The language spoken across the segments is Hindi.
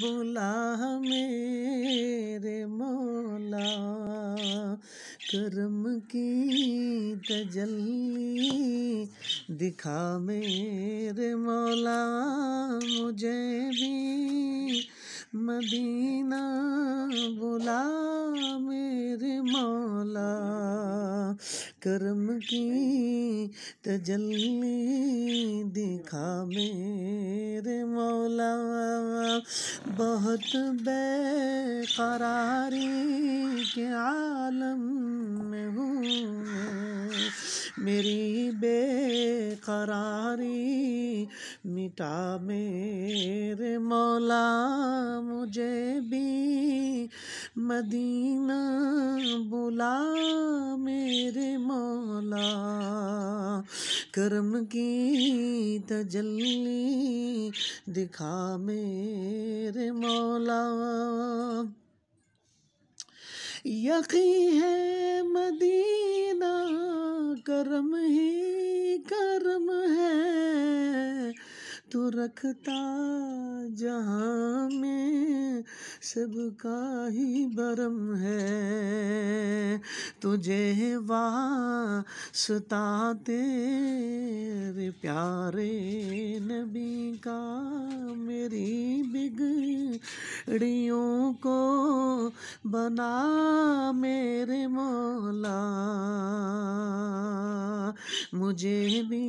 बुला मेरे मौला करम की तजल्ली दिखा मेरे मौला मुझे भी मदीना बुला मेरे मौला कर्म की तजल्ली दिखा मेरे मौला बहुत बेकरारी के आलम में हूँ मेरी बेकरारी मिटा मेरे मौला मुझे भी मदीना बुला तजल्ला कर्म की तजल्ली दिखा मेरे मौला यकी है मदीना कर्म ही कर्म है तू रखता जहाँ में सबका ही बरम है तुझे वाह सुताते रे प्यारे नबी का मेरी बिगड़ियों को बना मेरे मौला मुझे भी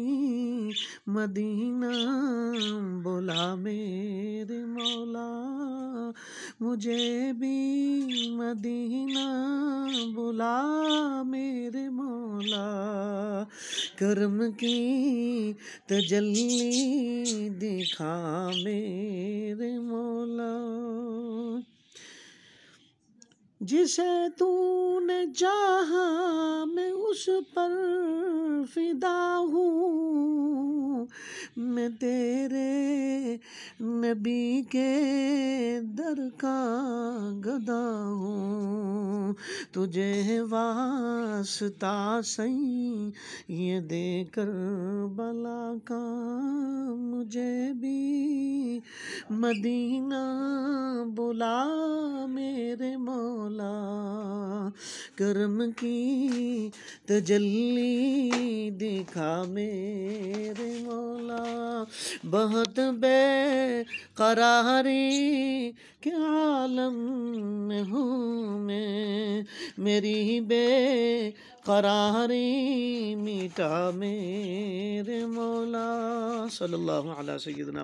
मदीना बोला मेरे मौला मुझे भी मदीना बोला मेरे मौला कर्म की तजल्ली दिखा मेरे मौला जिसे तूने चाहा मैं उस पर फिदा हूँ मैं तेरे नबी के दर का गदा हूँ तुझे है वास्ता सही ये देकर बला का मुझे भी मदीना बुला मेरे मौला कर्म की तजल्ली दिखा मेरे मौला बहुत बे के आलम में हूँ मैं मेरी बे करारी मीठा मेरे मौला सल्लल्लाहु अलैहि सैदना